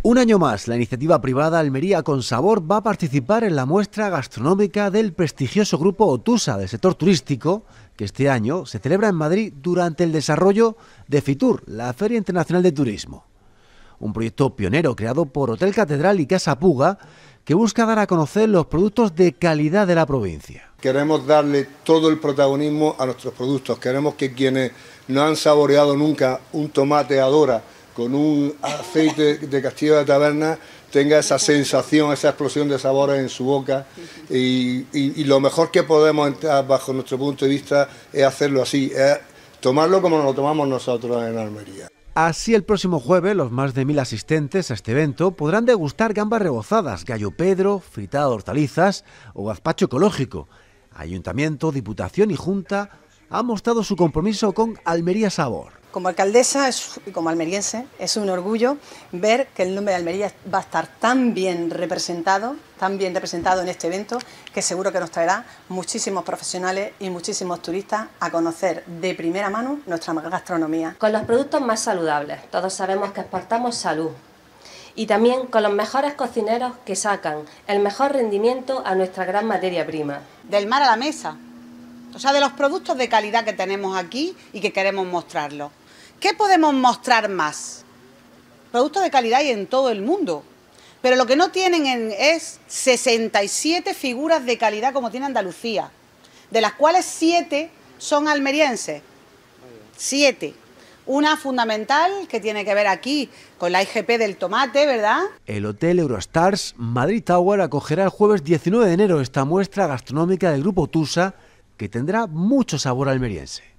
Un año más, la iniciativa privada Almería con Sabor va a participar en la muestra gastronómica del prestigioso grupo Otusa del sector turístico, que este año se celebra en Madrid durante el desarrollo de FITUR, la Feria Internacional de Turismo. Un proyecto pionero creado por Hotel Catedral y Casa Puga, que busca dar a conocer los productos de calidad de la provincia. Queremos darle todo el protagonismo a nuestros productos, queremos que quienes no han saboreado nunca un tomate adora, con un aceite de Castillo de Taberna tenga esa sensación, esa explosión de sabores en su boca. Y, lo mejor que podemos, bajo nuestro punto de vista, es hacerlo así, es tomarlo como lo tomamos nosotros en Almería. Así el próximo jueves los más de mil asistentes a este evento podrán degustar gambas rebozadas, gallo pedro, fritada de hortalizas o gazpacho ecológico. Ayuntamiento, Diputación y Junta han mostrado su compromiso con Almería Sabor. Como alcaldesa y como almeriense es un orgullo ver que el nombre de Almería va a estar tan bien representado, tan bien representado en este evento, que seguro que nos traerá muchísimos profesionales y muchísimos turistas a conocer de primera mano nuestra gastronomía. Con los productos más saludables, todos sabemos que exportamos salud, y también con los mejores cocineros que sacan el mejor rendimiento a nuestra gran materia prima. Del mar a la mesa, o sea, de los productos de calidad que tenemos aquí y que queremos mostrarlos. ¿Qué podemos mostrar más? Productos de calidad y en todo el mundo. Pero lo que no tienen es 67 figuras de calidad como tiene Andalucía, de las cuales 7 son almerienses. 7. Una fundamental que tiene que ver aquí con la IGP del tomate, ¿verdad? El Hotel Eurostars Madrid Tower acogerá el jueves 19 de enero esta muestra gastronómica del Grupo Tusa que tendrá mucho sabor almeriense.